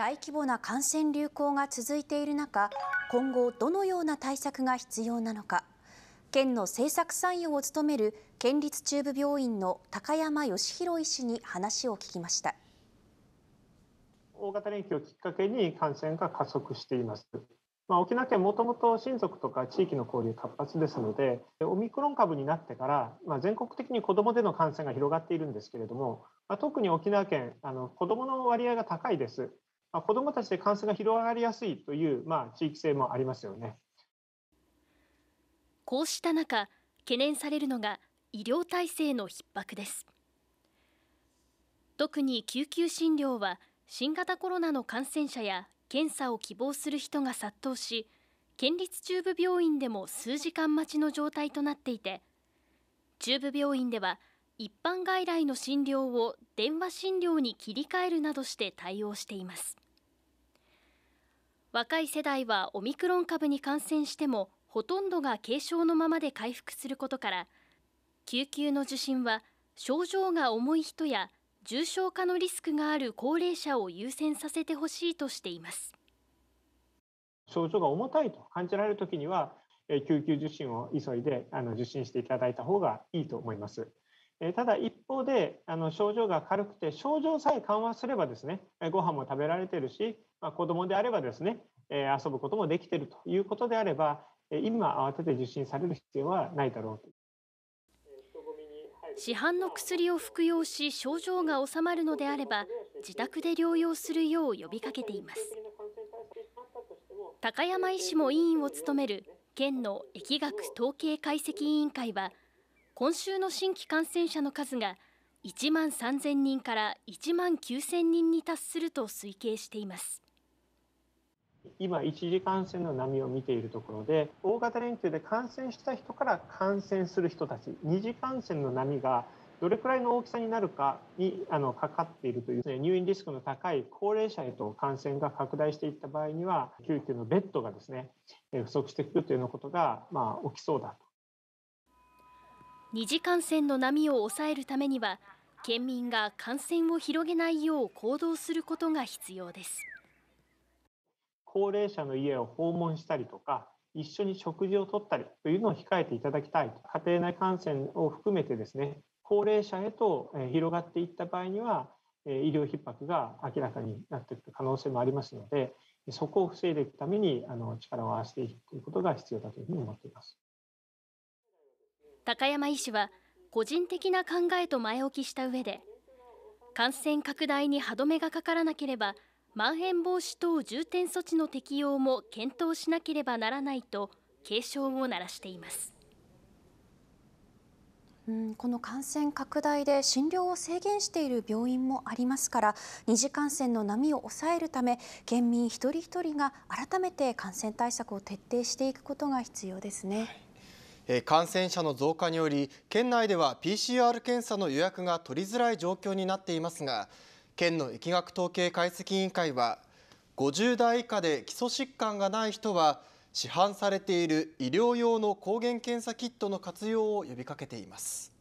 大規模な感染流行が続いている中、今後どのような対策が必要なのか。県の政策参与を務める県立中部病院の高山義弘医師に話を聞きました。大型連休をきっかけに感染が加速しています。まあ、沖縄県もともと親族とか地域の交流活発ですのでオミクロン株になってから、まあ、全国的に子どもでの感染が広がっているんですけれども、まあ、特に沖縄県あの子どもの割合が高いです。まあ、子どもたちで感染が広がりやすいという、まあ、地域性もありますよね。こうした中、懸念されるのが医療体制の逼迫です。特に救急診療は新型コロナの感染者や検査を希望する人が殺到し、県立中部病院でも数時間待ちの状態となっていて、中部病院では一般外来の診療を電話診療に切り替えるなどして対応しています若い世代はオミクロン株に感染してもほとんどが軽症のままで回復することから救急の受診は症状が重い人や重症化のリスクがある高齢者を優先させてほしいとしています症状が重たいと感じられるときには救急受診を急いであの受診していただいた方がいいと思います。ただ一方であの症状が軽くて症状さえ緩和すればですねご飯も食べられてるし、まあ、子供であればですね遊ぶこともできてるということであれば今慌てて受診される必要はないだろうと。市販の薬を服用し症状が治まるのであれば自宅で療養するよう呼びかけています高山医師も委員を務める県の疫学統計解析委員会は今週の新規感染者の数が1万3000人から1万9000人に達すると推計しています今一次感染の波を見ているところで大型連休で感染した人から感染する人たち二次感染の波がどれくらいの大きさになるかにあのかかっているという、ね、入院リスクの高い高齢者へと感染が拡大していった場合には救急のベッドがですね不足してくるというようなことが、まあ、起きそうだと二次感染の波を抑えるためには県民が感染を広げないよう行動することが必要です高齢者の家を訪問したりとか一緒に食事をとったりというのを控えていただきたい家庭内感染を含めてですね高齢者へと広がっていった場合には医療逼迫が明らかになっていく可能性もありますのでそこを防いでいくためにあの力を合わせていくということが必要だというふうに思っています。高山医師は個人的な考えと前置きした上で感染拡大に歯止めがかからなければまん延防止等重点措置の適用も検討しなければならないと警鐘を鳴らしています。うん、この感染拡大で診療を制限している病院もありますから二次感染の波を抑えるため県民一人一人が改めて感染対策を徹底していくことが必要ですね。はい感染者の増加により県内では PCR 検査の予約が取りづらい状況になっていますが県の疫学統計解析委員会は50代以下で基礎疾患がない人は市販されている医療用の抗原検査キットの活用を呼びかけています。